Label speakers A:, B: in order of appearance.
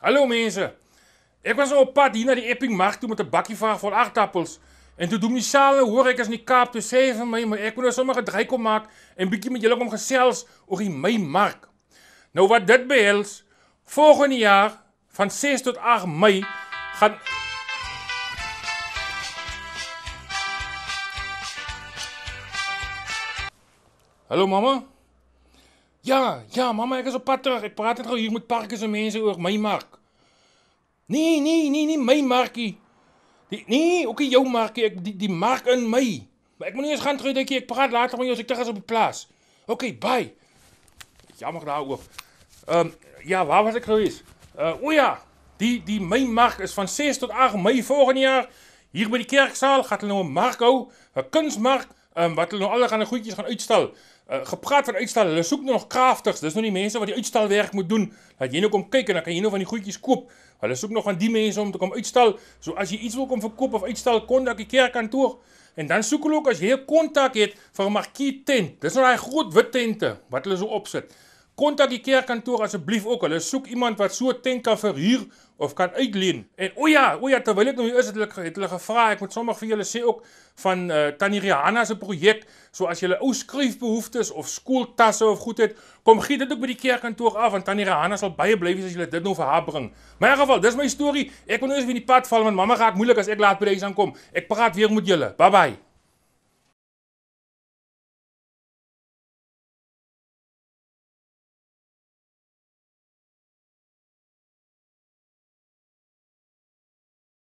A: Hallo mensen. Ik was op pad hier naar die Eppingmarkt markt met een bakje voor aardappels. En toen doen die nou hoor ik als die kaap te zeven maar ik kon nou er sommige draai en beetje met jullie kom gesels over die mijn mark. Nou wat dit behels, volgende jaar van 6 tot 8 Mei gaan Hallo mama. Ja, ja, mamma, ek is op pad terug. Ek praat net gou hier met Parkus en mense oor my mark. Nee, nee, nee, nie my markie. Die nee, ook nie jou markie. Ek die die mark in my. Maar ek moet nie eens gaan terug dink ek praat later met jou as ek terug is op die plaas. OK, bye. Jammer daar ook. Ehm um, ja, waar was ek gewees? Uh o ja, die die my mark is van 6 tot 8 Mei volgende jaar hier by die kerksaal gaan hulle nou 'n mark hou, 'n kunsmark um, wat hulle nou alle gaan goedjies gaan uitstel. Uh, gepraat van uitstel, hulle soek nog kragtigs. Dis nou die mense wat die uitstelwerk moet doen. Dat jy nou kom kyk en dan kan jy nou van die goedjies koop. Hulle soek nog aan die mense om te kom uitstel. So as jy iets wil kom verkoop of uitstel, kontak die kerkkantoor. En dan soek hulle ook as jy 'n kontak het vir 'n markie tent. Dis nou daai groot wit tente wat hulle so opsit. Kontak die kerkkantoor asseblief ook. Hulle soek iemand wat so tent kan verhuur of kan uitleen. En o ja, o ja, terwyl ek nou hier is, het hulle het hulle gevra, ek moet sommer vir julle sê ook van eh uh, Tannie Rihanna se projek, so as julle ou skryfbehoeftes of skooltasse of goed het, kom gee dit ook by die kerkkantoor af want Tannie Rihanna sal baie bly wees as julle dit nou vir haar bring. Maar in geval, dis my storie. Ek moet nou eens weer in die pad val want mamma raak moeilik as ek laat by huis aankom. Ek praat weer met julle. Bye bye.